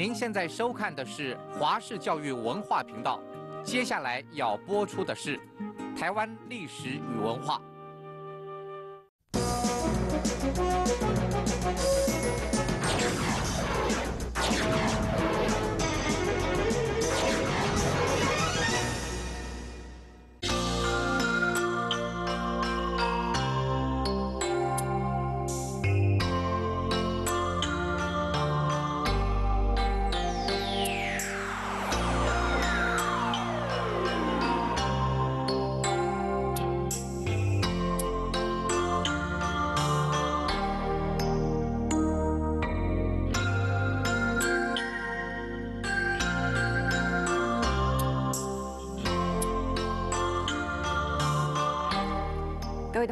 您现在收看的是华视教育文化频道，接下来要播出的是台湾历史与文化。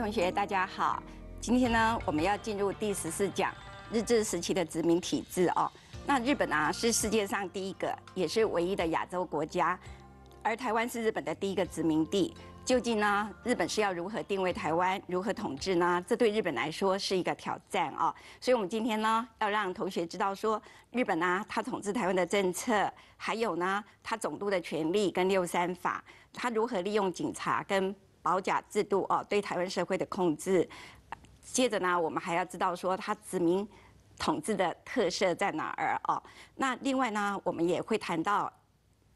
同学大家好，今天呢我们要进入第十四讲日治时期的殖民体制哦。那日本啊是世界上第一个也是唯一的亚洲国家，而台湾是日本的第一个殖民地。究竟呢日本是要如何定位台湾，如何统治呢？这对日本来说是一个挑战哦。所以，我们今天呢要让同学知道说，日本啊它统治台湾的政策，还有呢它总督的权力跟六三法，它如何利用警察跟。保甲制度哦，对台湾社会的控制。接着呢，我们还要知道说他殖民统治的特色在哪儿哦。那另外呢，我们也会谈到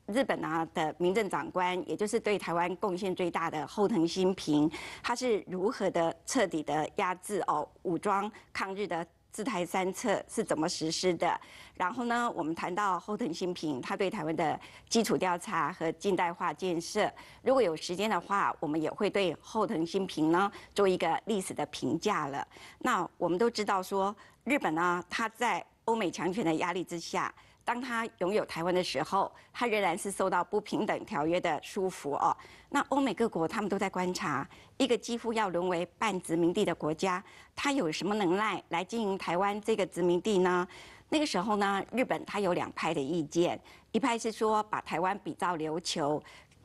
日本啊的民政长官，也就是对台湾贡献最大的后藤新平，他是如何的彻底的压制哦，武装抗日的。四台三策是怎么实施的？然后呢，我们谈到后藤新平，他对台湾的基础调查和近代化建设。如果有时间的话，我们也会对后藤新平呢做一个历史的评价了。那我们都知道说，日本呢，他在欧美强权的压力之下。当他拥有台湾的时候，他仍然是受到不平等条约的束缚哦。那欧美各国他们都在观察，一个几乎要沦为半殖民地的国家，他有什么能耐来经营台湾这个殖民地呢？那个时候呢，日本他有两派的意见，一派是说把台湾比照琉球，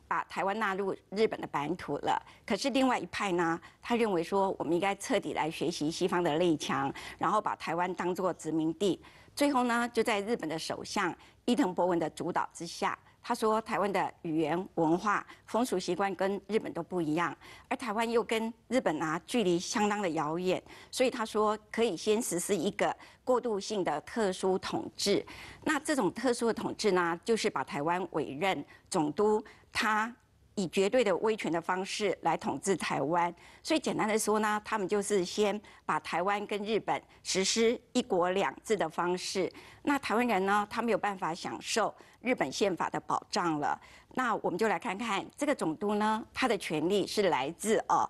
把台湾纳入日本的版图了。可是另外一派呢，他认为说我们应该彻底来学习西方的列强，然后把台湾当做殖民地。最后呢，就在日本的首相伊藤博文的主导之下，他说台湾的语言、文化、风俗习惯跟日本都不一样，而台湾又跟日本啊距离相当的遥远，所以他说可以先实施一个过渡性的特殊统治。那这种特殊的统治呢，就是把台湾委任总督他。以绝对的威权的方式来统治台湾，所以简单的说呢，他们就是先把台湾跟日本实施一国两制的方式，那台湾人呢，他没有办法享受日本宪法的保障了。那我们就来看看这个总督呢，他的权力是来自哦。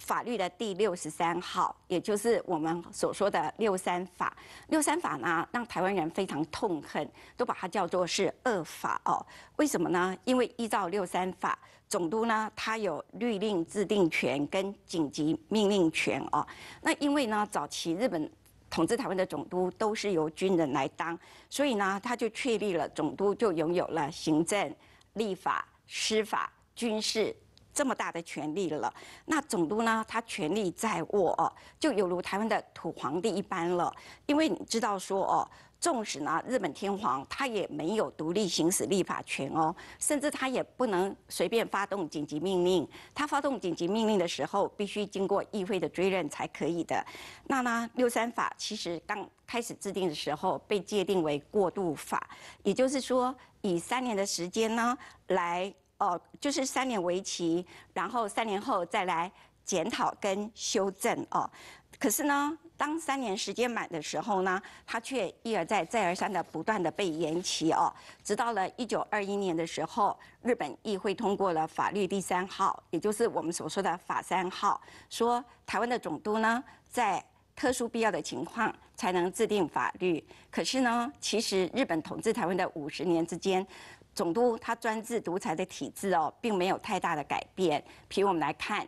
法律的第六十三号，也就是我们所说的“六三法”，“六三法”呢让台湾人非常痛恨，都把它叫做是“恶法”哦。为什么呢？因为依照“六三法”，总督呢他有律令制定权跟紧急命令权哦。那因为呢，早期日本统治台湾的总督都是由军人来当，所以呢他就确立了总督就拥有了行政、立法、司法、军事。这么大的权力了，那总督呢？他权力在握，就有如台湾的土皇帝一般了。因为你知道说哦，纵使呢日本天皇他也没有独立行使立法权哦，甚至他也不能随便发动紧急命令。他发动紧急命令的时候，必须经过议会的追认才可以的。那呢，六三法其实刚开始制定的时候被界定为过渡法，也就是说以三年的时间呢来。哦，就是三年为期，然后三年后再来检讨跟修正哦。可是呢，当三年时间满的时候呢，它却一而再、再而三的不断的被延期哦。直到了一九二一年的时候，日本议会通过了法律第三号，也就是我们所说的法三号，说台湾的总督呢，在特殊必要的情况才能制定法律。可是呢，其实日本统治台湾的五十年之间。总督他专制独裁的体制哦，并没有太大的改变。譬如我们来看，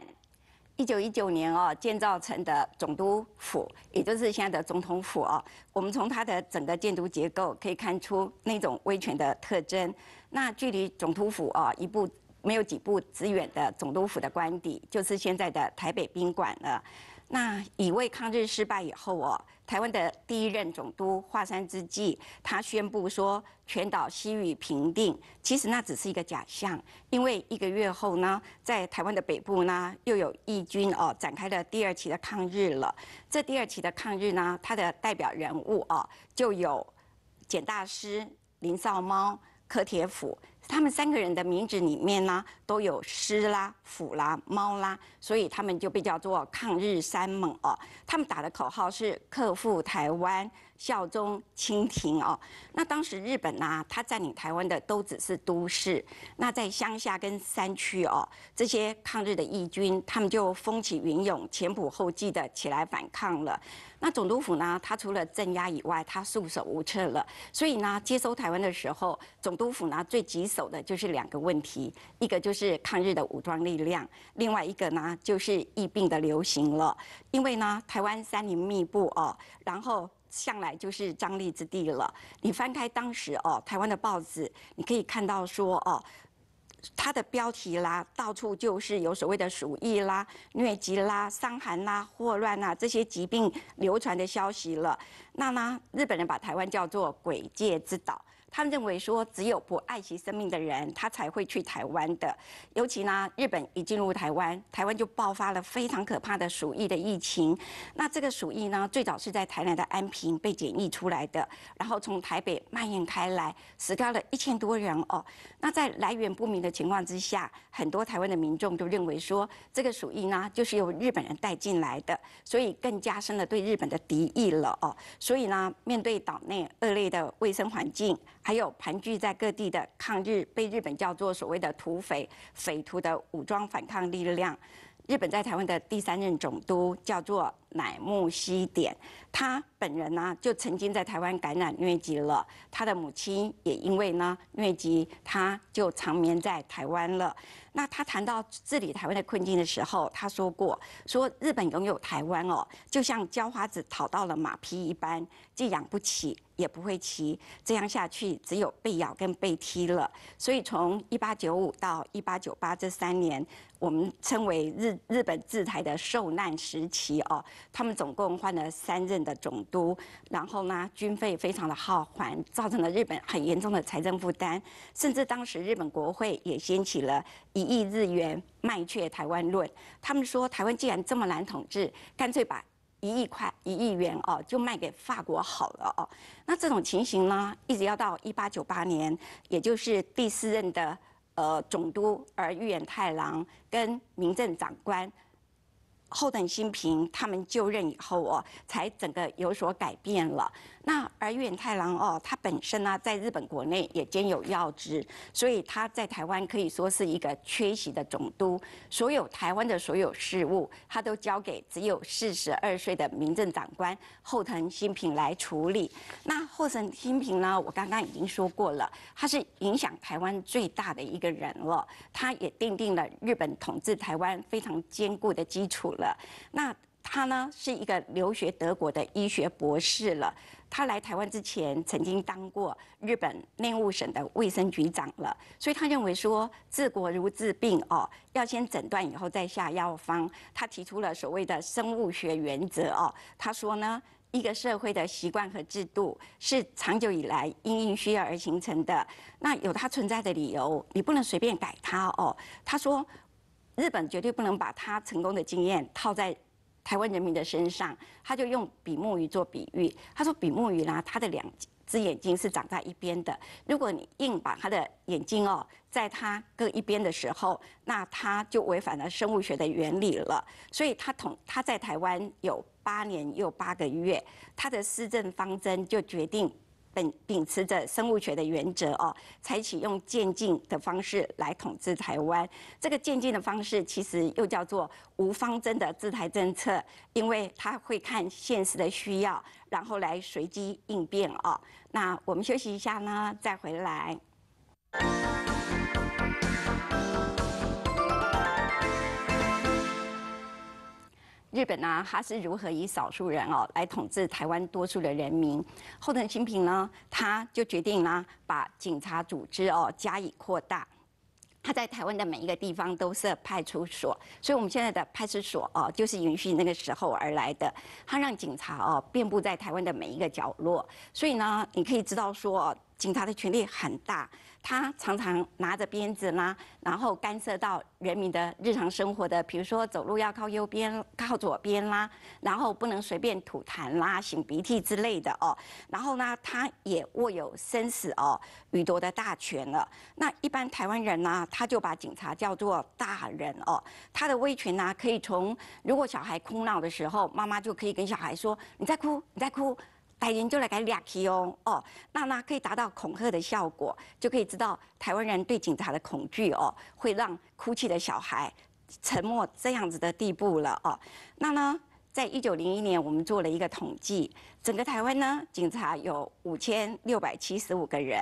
一九一九年哦，建造成的总督府，也就是现在的总统府哦。我们从它的整个建筑结构可以看出那种威权的特征。那距离总督府哦一步没有几步之远的总督府的官邸，就是现在的台北宾馆了。那乙未抗日失败以后哦。台湾的第一任总督华山之际，他宣布说全岛西域平定，其实那只是一个假象，因为一个月后呢，在台湾的北部呢，又有义军哦展开了第二期的抗日了。这第二期的抗日呢，它的代表人物哦，就有简大师、林少猫、柯铁甫。他们三个人的名字里面呢，都有师啦、虎啦、猫啦，所以他们就被叫做抗日三猛哦。他们打的口号是“克复台湾”。效忠清廷哦，那当时日本呢，它占领台湾的都只是都市，那在乡下跟山区哦，这些抗日的义军，他们就风起云涌，前仆后继的起来反抗了。那总督府呢，它除了镇压以外，它束手无策了。所以呢，接收台湾的时候，总督府呢最棘手的就是两个问题，一个就是抗日的武装力量，另外一个呢就是疫病的流行了。因为呢，台湾山林密布哦，然后。向来就是张力之地了。你翻开当时哦台湾的报纸，你可以看到说哦，它的标题啦，到处就是有所谓的鼠疫啦、疟疾啦、伤寒啦、霍乱啦这些疾病流传的消息了。那呢，日本人把台湾叫做鬼界之岛。他们认为说，只有不爱惜生命的人，他才会去台湾的。尤其呢，日本一进入台湾，台湾就爆发了非常可怕的鼠疫的疫情。那这个鼠疫呢，最早是在台南的安平被检疫出来的，然后从台北蔓延开来，死掉了一千多人哦。那在来源不明的情况之下，很多台湾的民众就认为说，这个鼠疫呢，就是由日本人带进来的，所以更加深了对日本的敌意了哦。所以呢，面对岛内恶劣的卫生环境，还有盘踞在各地的抗日，被日本叫做所谓的土匪、匪徒的武装反抗力量。日本在台湾的第三任总督叫做。乃木希典，他本人呢就曾经在台湾感染疟疾了，他的母亲也因为呢疟疾，他就长眠在台湾了。那他谈到治理台湾的困境的时候，他说过：“说日本拥有台湾哦，就像浇花子讨到了马匹一般，既养不起，也不会骑，这样下去只有被咬跟被踢了。”所以从一八九五到一八九八这三年，我们称为日日本治台的受难时期哦。他们总共换了三任的总督，然后呢，军费非常的耗繁，造成了日本很严重的财政负担，甚至当时日本国会也掀起了一亿日元卖却台湾论。他们说，台湾既然这么难统治，干脆把一亿块一亿元哦，就卖给法国好了哦。那这种情形呢，一直要到一八九八年，也就是第四任的呃总督而玉园太郎跟民政长官。后藤新平，他们就任以后哦，才整个有所改变了。那而远太郎哦，他本身呢在日本国内也兼有要职，所以他在台湾可以说是一个缺席的总督，所有台湾的所有事务，他都交给只有四十二岁的民政长官后藤新平来处理。那后藤新平呢，我刚刚已经说过了，他是影响台湾最大的一个人了，他也奠定了日本统治台湾非常坚固的基础了。那他呢是一个留学德国的医学博士了。他来台湾之前，曾经当过日本内务省的卫生局长了。所以他认为说，治国如治病哦，要先诊断以后再下药方。他提出了所谓的生物学原则哦。他说呢，一个社会的习惯和制度是长久以来因应需要而形成的，那有它存在的理由，你不能随便改它哦。他说，日本绝对不能把它成功的经验套在。台湾人民的身上，他就用比目鱼做比喻。他说：“比目鱼呢，它的两只眼睛是长在一边的。如果你硬把它的眼睛哦，在它各一边的时候，那它就违反了生物学的原理了。所以，他同他在台湾有八年又八个月，他的施政方针就决定。”本秉持着生物学的原则哦，采取用渐进的方式来统治台湾。这个渐进的方式其实又叫做无方针的制台政策，因为他会看现实的需要，然后来随机应变哦。那我们休息一下呢，再回来。日本呢，他是如何以少数人哦来统治台湾多数的人民？后藤新平呢，他就决定呢，把警察组织哦加以扩大。他在台湾的每一个地方都设派出所，所以我们现在的派出所哦，就是允许那个时候而来的。他让警察哦遍布在台湾的每一个角落，所以呢，你可以知道说，警察的权力很大。他常常拿着鞭子啦，然后干涉到人民的日常生活的，比如说走路要靠右边、靠左边啦，然后不能随便吐痰啦、擤鼻涕之类的哦。然后呢，他也握有生死哦、予夺的大权了。那一般台湾人呢，他就把警察叫做大人哦。他的威权呢，可以从如果小孩哭闹的时候，妈妈就可以跟小孩说：“再哭，你再哭。”台人就来改两起哦，哦，那呢可以达到恐吓的效果，就可以知道台湾人对警察的恐惧哦，会让哭泣的小孩沉默这样子的地步了哦，那呢？在一九零一年，我们做了一个统计，整个台湾呢，警察有五千六百七十五个人，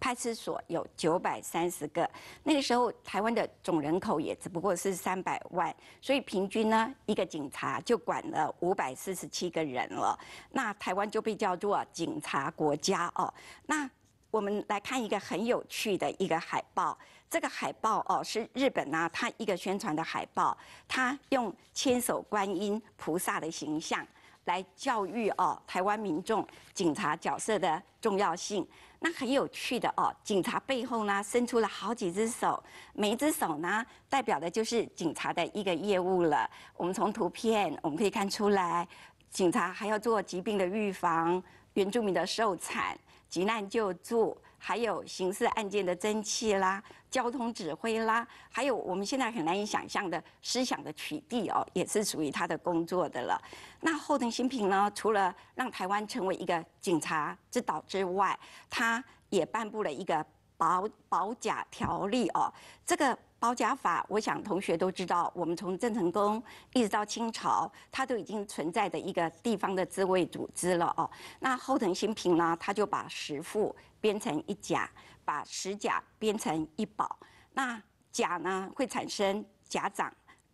派出所有九百三十个。那个时候，台湾的总人口也只不过是三百万，所以平均呢，一个警察就管了五百四十七个人了。那台湾就被叫做警察国家哦。那我们来看一个很有趣的一个海报。这个海报哦，是日本啊，它一个宣传的海报。它用千手观音菩萨的形象来教育哦，台湾民众警察角色的重要性。那很有趣的哦，警察背后呢，伸出了好几只手，每一只手呢，代表的就是警察的一个业务了。我们从图片我们可以看出来，警察还要做疾病的预防、原住民的受产、急难救助，还有刑事案件的侦缉啦。交通指挥啦，还有我们现在很难以想象的思想的取缔哦，也是属于他的工作的了。那后藤新平呢，除了让台湾成为一个警察之岛之外，他也颁布了一个保保甲条例哦。这个保甲法，我想同学都知道，我们从郑成功一直到清朝，它都已经存在的一个地方的自卫组织了哦。那后藤新平呢，他就把十副编成一甲。把十甲编成一保，那甲呢会产生甲长，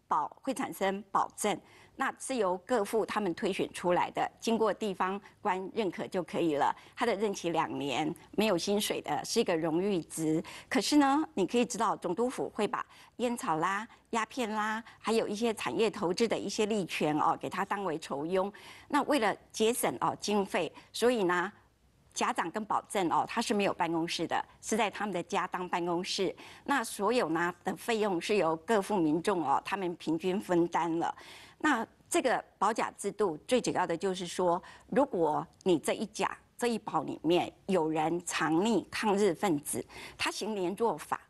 保会产生保正，那是由各户他们推选出来的，经过地方官认可就可以了。他的任期两年，没有薪水的，是一个荣誉职。可是呢，你可以知道总督府会把烟草啦、鸦片啦，还有一些产业投资的一些利权哦，给他当为酬庸。那为了节省哦经费，所以呢。家长跟保证哦，他是没有办公室的，是在他们的家当办公室。那所有呢的费用是由各户民众哦，他们平均分担了。那这个保甲制度最主要的就是说，如果你这一甲这一保里面有人藏匿抗日分子，他行连坐法。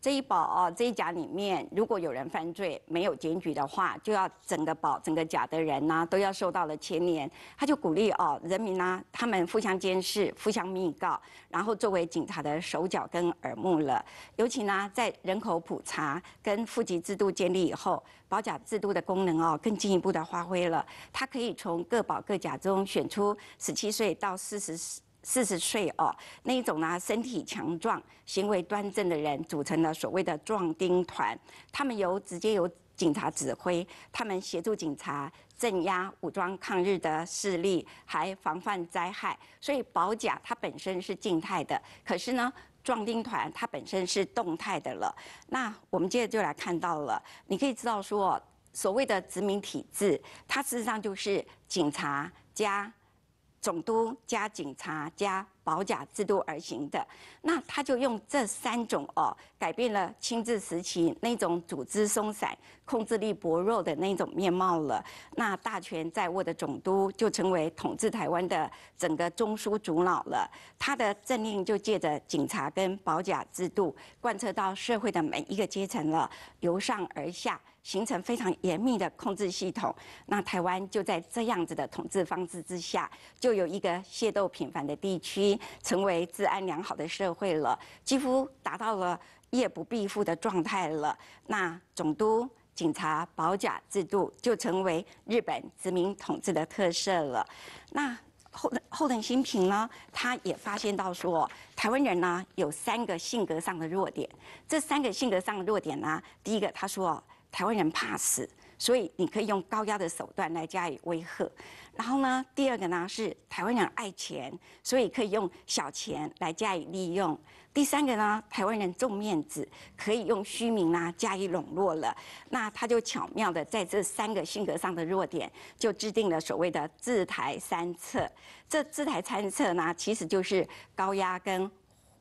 这一保哦，这一甲里面，如果有人犯罪没有检举的话，就要整个保整个甲的人呢，都要受到了牵连。他就鼓励哦，人民呢，他们互相监视、互相密告，然后作为警察的手脚跟耳目了。尤其呢，在人口普查跟户籍制度建立以后，保甲制度的功能哦，更进一步的发挥了。它可以从各保各甲中选出十七岁到四十。四十岁哦，那一种呢？身体强壮、行为端正的人，组成了所谓的壮丁团。他们由直接由警察指挥，他们协助警察镇压武装抗日的势力，还防范灾害。所以保甲它本身是静态的，可是呢，壮丁团它本身是动态的了。那我们接着就来看到了，你可以知道说，所谓的殖民体制，它事实上就是警察加。总督加警察加。保甲制度而行的，那他就用这三种哦，改变了清治时期那种组织松散、控制力薄弱的那种面貌了。那大权在握的总督就成为统治台湾的整个中枢主脑了。他的政令就借着警察跟保甲制度贯彻到社会的每一个阶层了，由上而下形成非常严密的控制系统。那台湾就在这样子的统治方式之下，就有一个械斗频繁的地区。成为治安良好的社会了，几乎达到了夜不闭户的状态了。那总督、警察、保甲制度就成为日本殖民统治的特色了。那后藤后藤新平呢，他也发现到说，台湾人呢有三个性格上的弱点。这三个性格上的弱点呢，第一个他说，台湾人怕死。所以你可以用高压的手段来加以威吓，然后呢，第二个呢是台湾人爱钱，所以可以用小钱来加以利用。第三个呢，台湾人重面子，可以用虚名啊加以笼络了。那他就巧妙的在这三个性格上的弱点，就制定了所谓的“自台三策”。这“自台三策”呢，其实就是高压跟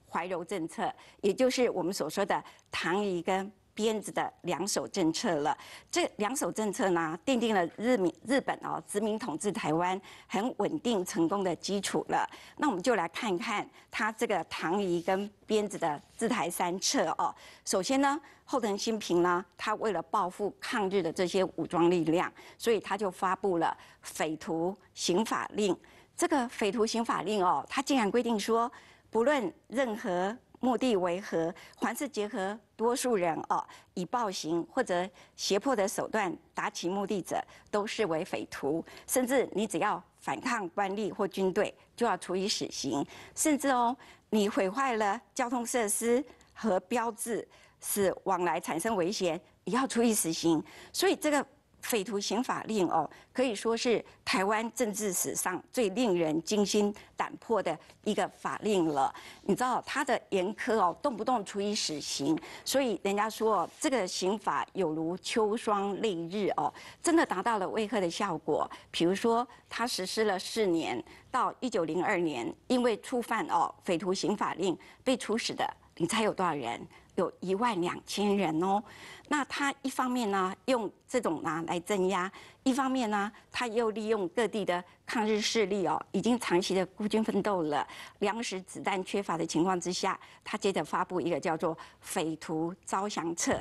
怀柔政策，也就是我们所说的“唐仪跟”。鞭子的两手政策了，这两手政策呢，奠定了日民日本哦殖民统治台湾很稳定成功的基础了。那我们就来看一看他这个唐仪跟鞭子的四台三策哦。首先呢，后藤新平呢，他为了报复抗日的这些武装力量，所以他就发布了《匪徒刑法令》。这个《匪徒刑法令》哦，他竟然规定说，不论任何。目的为何？凡是结合多数人哦，以暴行或者胁迫的手段达其目的者，都视为匪徒。甚至你只要反抗官吏或军队，就要处以死刑。甚至哦，你毁坏了交通设施和标志，使往来产生危险，也要处以死刑。所以这个。《匪徒刑法令》哦，可以说是台湾政治史上最令人惊心胆魄的一个法令了。你知道他的严苛哦，动不动处以死刑，所以人家说这个刑法有如秋霜烈日哦，真的达到了威吓的效果。比如说，他实施了四年，到一九零二年，因为触犯哦《匪徒刑法令》被处死的，你猜有多少人？有一万两千人哦，那他一方面呢用这种呢来镇压，一方面呢他又利用各地的抗日势力哦，已经长期的孤军奋斗了，粮食子弹缺乏的情况之下，他接着发布一个叫做《匪徒招降册》。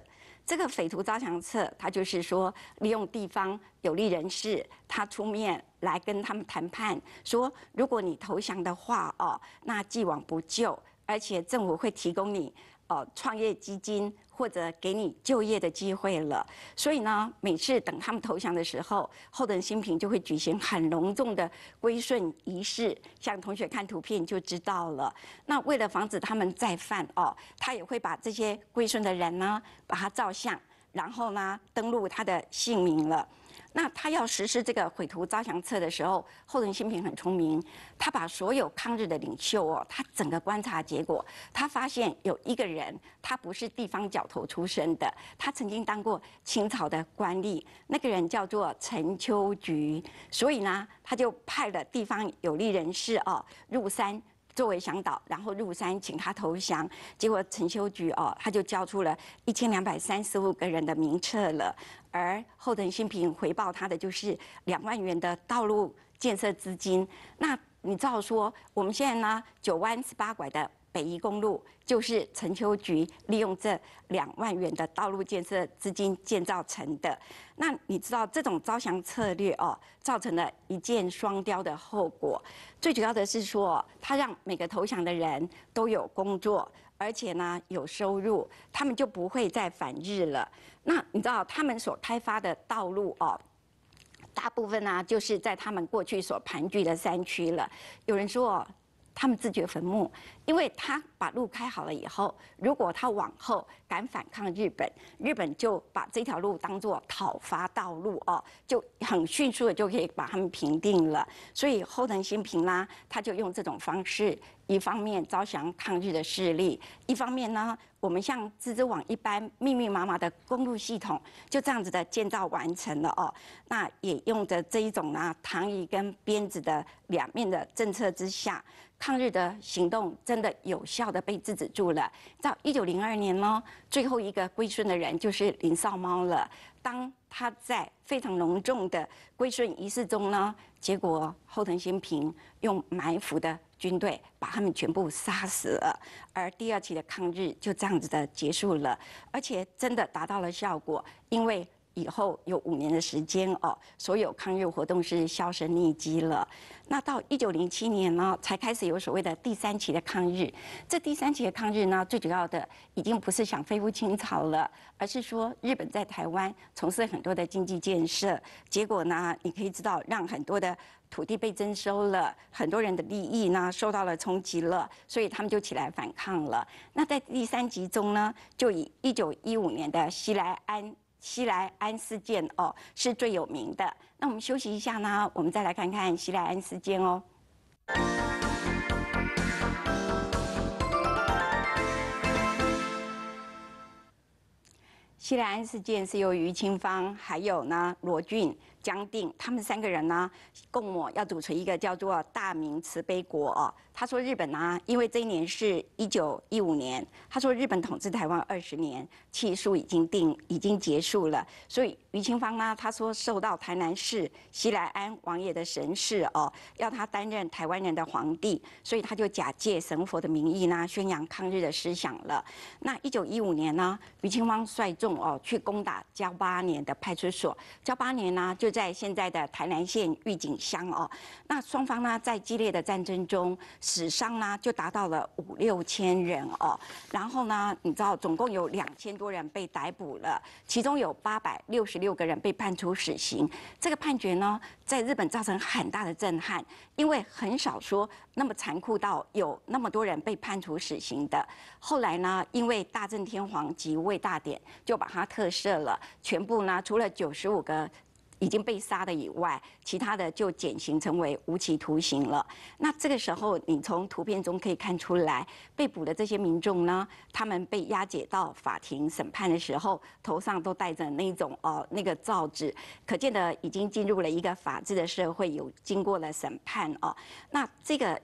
这个《匪徒招降册》，他就是说利用地方有利人士，他出面来跟他们谈判，说如果你投降的话哦，那既往不咎，而且政府会提供你。哦，创业基金或者给你就业的机会了。所以呢，每次等他们投降的时候，厚德新平就会举行很隆重的归顺仪式，像同学看图片就知道了。那为了防止他们再犯哦，他也会把这些归顺的人呢，把他照相，然后呢，登录他的姓名了。那他要实施这个毁图招降策的时候，后藤新平很聪明，他把所有抗日的领袖哦，他整个观察结果，他发现有一个人，他不是地方角头出身的，他曾经当过清朝的官吏，那个人叫做陈秋菊，所以呢，他就派了地方有利人士哦入山。作为向导，然后入山请他投降，结果陈修菊哦，他就交出了一千两百三十五个人的名册了。而后藤新平回报他的就是两万元的道路建设资金。那你照说，我们现在呢，九弯十八拐的。北宜公路就是陈秋菊利用这两万元的道路建设资金建造成的。那你知道这种招降策略哦，造成了一箭双雕的后果。最主要的是说，他让每个投降的人都有工作，而且呢有收入，他们就不会再反日了。那你知道他们所开发的道路哦，大部分呢就是在他们过去所盘踞的山区了。有人说。哦，他们自掘坟墓，因为他把路开好了以后，如果他往后敢反抗日本，日本就把这条路当做讨伐道路哦，就很迅速的就可以把他们平定了。所以后藤新平啦，他就用这种方式，一方面招降抗日的势力，一方面呢，我们像蜘蛛网一般密密麻麻的公路系统就这样子的建造完成了哦。那也用着这一种呢，躺椅跟鞭子的两面的政策之下。抗日的行动真的有效的被制止住了。到一九零二年呢，最后一个归顺的人就是林少猫了。当他在非常隆重的归顺仪式中呢，结果后藤新平用埋伏的军队把他们全部杀死了。而第二期的抗日就这样子的结束了，而且真的达到了效果，因为。以后有五年的时间哦，所有抗日活动是销声匿迹了。那到一九零七年呢，才开始有所谓的第三期的抗日。这第三期的抗日呢，最主要的已经不是想恢复清朝了，而是说日本在台湾从事很多的经济建设，结果呢，你可以知道，让很多的土地被征收了，很多人的利益呢受到了冲击了，所以他们就起来反抗了。那在第三集中呢，就以一九一五年的西来安西来安事件哦，是最有名的。那我们休息一下呢，我们再来看看西来安事件哦。西来安事件是由于清芳，还有呢罗俊、江定他们三个人呢，共谋要组成一个叫做大明慈悲国。哦。他说日本呢，因为这一年是一九一五年，他说日本统治台湾二十年，气数已经定，已经结束了。所以于清芳呢，他说受到台南市西来安王爷的神示哦，要他担任台湾人的皇帝，所以他就假借神佛的名义呢，宣扬抗日的思想了。那一九一五年呢，于清芳率众。哦，去攻打交八年的派出所。交八年呢，就在现在的台南县玉井乡哦。那双方呢，在激烈的战争中，死伤呢就达到了五六千人哦。然后呢，你知道，总共有两千多人被逮捕了，其中有八百六十六个人被判处死刑。这个判决呢，在日本造成很大的震撼，因为很少说那么残酷到有那么多人被判处死刑的。后来呢，因为大正天皇即位大典，就把他特赦了，全部呢，除了九十五个已经被杀的以外，其他的就减刑成为无期徒刑了。那这个时候，你从图片中可以看出来，被捕的这些民众呢，他们被押解到法庭审判的时候，头上都戴着那种哦那个罩子，可见的已经进入了一个法治的社会，有经过了审判哦。那这个。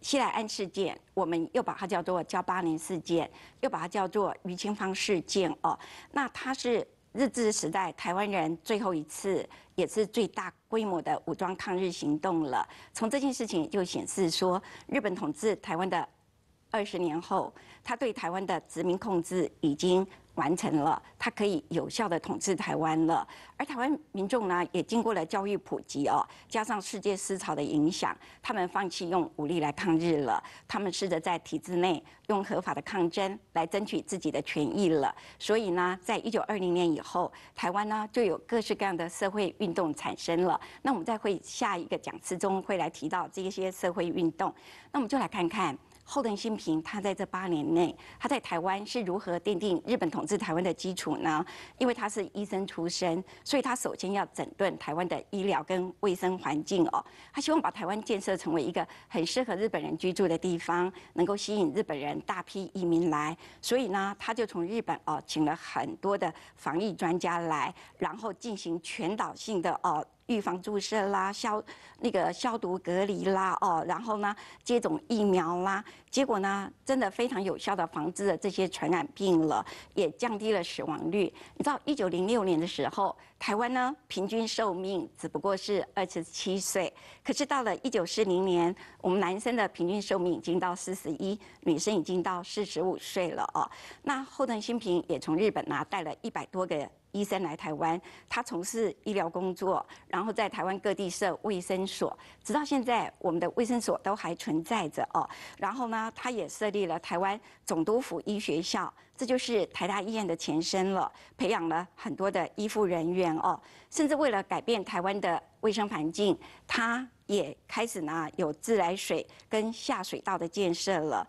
西来安事件，我们又把它叫做“交八零事件”，又把它叫做“余清芳事件”哦。那它是日治时代台湾人最后一次，也是最大规模的武装抗日行动了。从这件事情就显示说，日本统治台湾的二十年后，他对台湾的殖民控制已经。完成了，它可以有效地统治台湾了。而台湾民众呢，也经过了教育普及哦，加上世界思潮的影响，他们放弃用武力来抗日了，他们试着在体制内用合法的抗争来争取自己的权益了。所以呢，在一九二零年以后，台湾呢就有各式各样的社会运动产生了。那我们再会下一个讲次中会来提到这些社会运动。那我们就来看看。后藤新平他在这八年内，他在台湾是如何奠定日本统治台湾的基础呢？因为他是医生出身，所以他首先要整顿台湾的医疗跟卫生环境哦。他希望把台湾建设成为一个很适合日本人居住的地方，能够吸引日本人大批移民来。所以呢，他就从日本哦请了很多的防疫专家来，然后进行全岛性的哦。预防注射啦，消那个消毒隔离啦，哦，然后呢，接种疫苗啦。结果呢，真的非常有效的防治了这些传染病了，也降低了死亡率。你知道，一九零六年的时候，台湾呢平均寿命只不过是二十七岁，可是到了一九四零年，我们男生的平均寿命已经到四十一，女生已经到四十五岁了哦。那后藤新平也从日本呐带了一百多个医生来台湾，他从事医疗工作，然后在台湾各地设卫生所，直到现在，我们的卫生所都还存在着哦。然后呢？他也设立了台湾总督府医学校，这就是台大医院的前身了，培养了很多的医护人员哦。甚至为了改变台湾的卫生环境，他也开始呢有自来水跟下水道的建设了。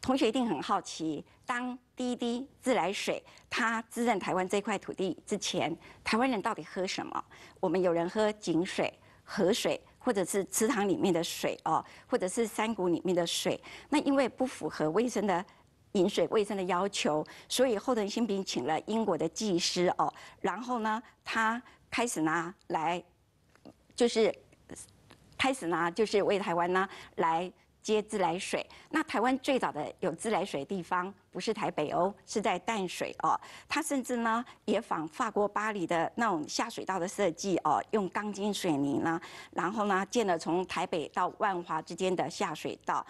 同学一定很好奇，当滴滴自来水它滋润台湾这块土地之前，台湾人到底喝什么？我们有人喝井水、河水。或者是池塘里面的水哦，或者是山谷里面的水，那因为不符合卫生的饮水卫生的要求，所以后藤新平请了英国的技师哦，然后呢，他开始呢来，就是开始呢，就是为台湾呢来。接自来水，那台湾最早的有自来水的地方不是台北哦，是在淡水哦。它甚至呢也仿法国巴黎的那种下水道的设计哦，用钢筋水泥呢，然后呢建了从台北到万华之间的下水道。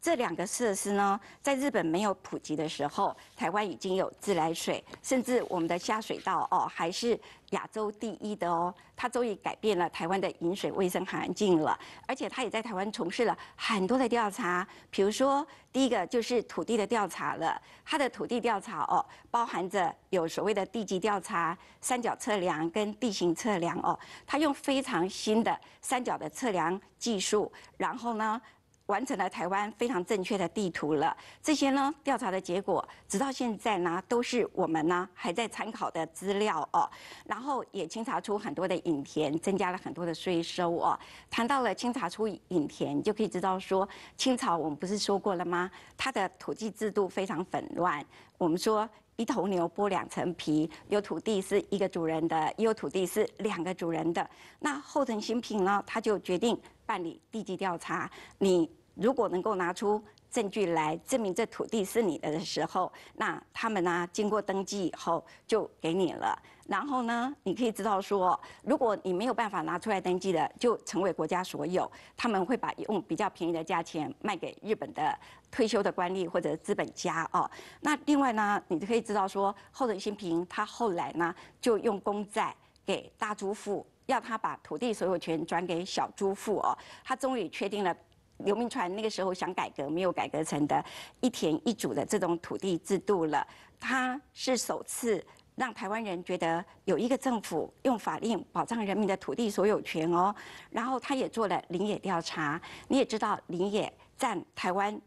这两个设施呢，在日本没有普及的时候，台湾已经有自来水，甚至我们的下水道哦，还是亚洲第一的哦。他终于改变了台湾的饮水卫生环境了，而且他也在台湾从事了很多的调查，比如说第一个就是土地的调查了。它的土地调查哦，包含着有所谓的地基调查、三角测量跟地形测量哦。它用非常新的三角的测量技术，然后呢？完成了台湾非常正确的地图了，这些呢调查的结果，直到现在呢都是我们呢还在参考的资料哦。然后也清查出很多的隐田，增加了很多的税收哦。谈到了清查出隐田，就可以知道说清朝我们不是说过了吗？它的土地制度非常混乱。我们说一头牛剥两层皮，有土地是一个主人的，有土地是两个主人的。那后藤新平呢，他就决定办理地籍调查，你。如果能够拿出证据来证明这土地是你的的时候，那他们呢经过登记以后就给你了。然后呢，你可以知道说，如果你没有办法拿出来登记的，就成为国家所有。他们会把用比较便宜的价钱卖给日本的退休的官吏或者资本家哦。那另外呢，你就可以知道说，后藤新平他后来呢就用公债给大租户，要他把土地所有权转给小租户哦。他终于确定了。刘铭传那个时候想改革，没有改革成的一田一主的这种土地制度了。他是首次让台湾人觉得有一个政府用法令保障人民的土地所有权哦。然后他也做了林野调查，你也知道林野占台湾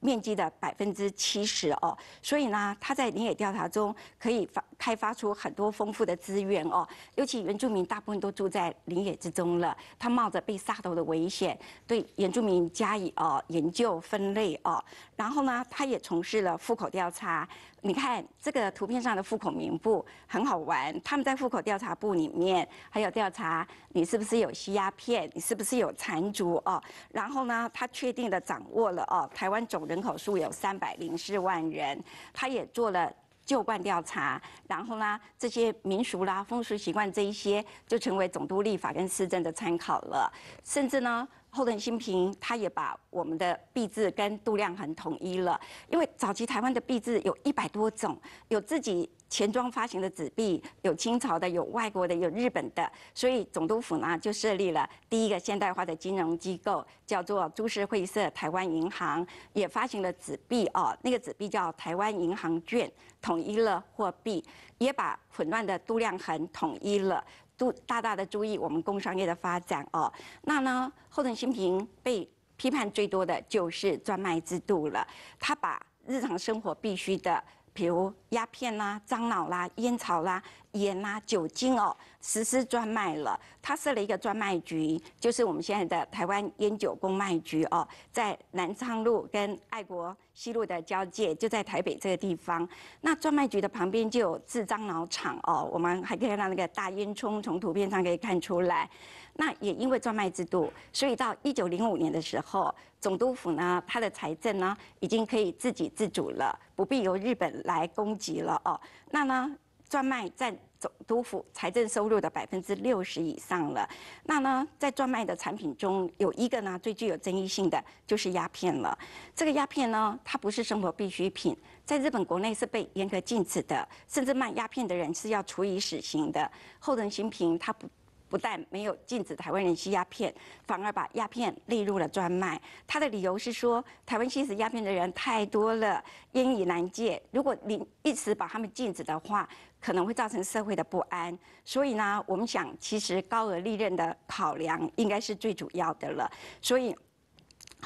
面积的百分之七十哦，所以呢，他在林野调查中可以发。开发出很多丰富的资源哦，尤其原住民大部分都住在林野之中了，他冒着被杀头的危险，对原住民加以哦研究分类哦，然后呢，他也从事了户口调查，你看这个图片上的户口名簿很好玩，他们在户口调查簿里面还有调查你是不是有吸鸦片，你是不是有残足哦，然后呢，他确定的掌握了哦，台湾总人口数有三百零四万人，他也做了。旧惯调查，然后啦，这些民俗啦、风俗习惯这一些，就成为总督立法跟施政的参考了，甚至呢。后任新平，他也把我们的币制跟度量衡统一了。因为早期台湾的币制有一百多种，有自己钱庄发行的纸币，有清朝的，有外国的，有日本的。所以总督府呢，就设立了第一个现代化的金融机构，叫做株式会社台湾银行，也发行了纸币哦。那个纸币叫台湾银行券，统一了货币，也把混乱的度量衡统一了。大大的注意我们工商业的发展哦，那呢，后藤新平被批判最多的就是专卖制度了，他把日常生活必需的，比如鸦片啦、樟脑啦、烟草啦、盐啦、酒精哦。实施专卖了，他设了一个专卖局，就是我们现在的台湾烟酒公卖局哦，在南昌路跟爱国西路的交界，就在台北这个地方。那专卖局的旁边就有制樟脑厂哦，我们还可以看那个大烟囱，从图片上可以看出来。那也因为专卖制度，所以到一九零五年的时候，总督府呢，它的财政呢已经可以自给自足了，不必由日本来供给了哦。那呢，专卖在总督府财政收入的百分之六十以上了。那呢，在专卖的产品中，有一个呢最具有争议性的就是鸦片了。这个鸦片呢，它不是生活必需品，在日本国内是被严格禁止的，甚至卖鸦片的人是要处以死刑的。后藤新平他不。不但没有禁止台湾人吸鸦片，反而把鸦片列入了专卖。他的理由是说，台湾吸食鸦片的人太多了，烟瘾难戒。如果你一直把他们禁止的话，可能会造成社会的不安。所以呢，我们想，其实高额利润的考量应该是最主要的了。所以。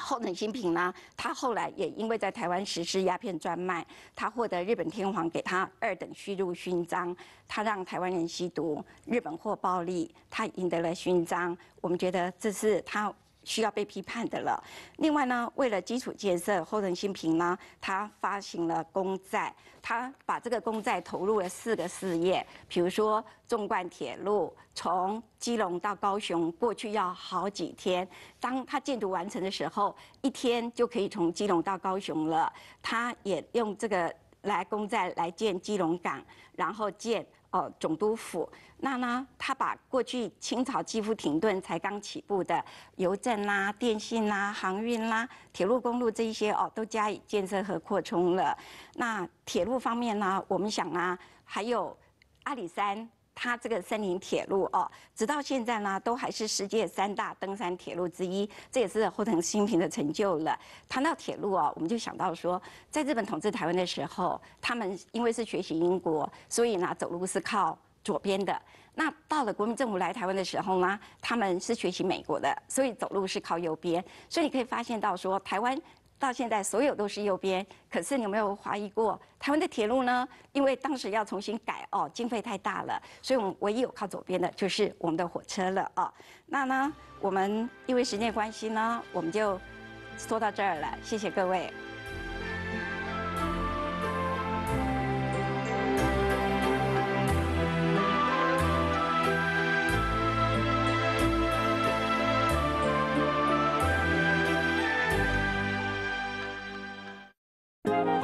后藤新平呢？他后来也因为在台湾实施鸦片专卖，他获得日本天皇给他二等虚日勋章。他让台湾人吸毒，日本获暴利，他赢得了勋章。我们觉得这是他。需要被批判的了。另外呢，为了基础建设，后藤新平呢，他发行了公债，他把这个公债投入了四个事业，比如说纵贯铁路，从基隆到高雄过去要好几天，当他建筑完成的时候，一天就可以从基隆到高雄了。他也用这个来公债来建基隆港，然后建。哦，总督府，那呢？他把过去清朝几乎停顿、才刚起步的邮政啦、电信啦、航运啦、铁路公路这一些哦，都加以建设和扩充了。那铁路方面呢？我们想啊，还有阿里山。它这个森林铁路哦，直到现在呢，都还是世界三大登山铁路之一，这也是后藤新平的成就了。谈到铁路啊，我们就想到说，在日本统治台湾的时候，他们因为是学习英国，所以呢走路是靠左边的。那到了国民政府来台湾的时候呢，他们是学习美国的，所以走路是靠右边。所以你可以发现到说，台湾。到现在，所有都是右边。可是你有没有怀疑过台湾的铁路呢？因为当时要重新改哦，经费太大了，所以我们唯一有靠左边的就是我们的火车了哦。那呢，我们因为时间关系呢，我们就说到这儿了。谢谢各位。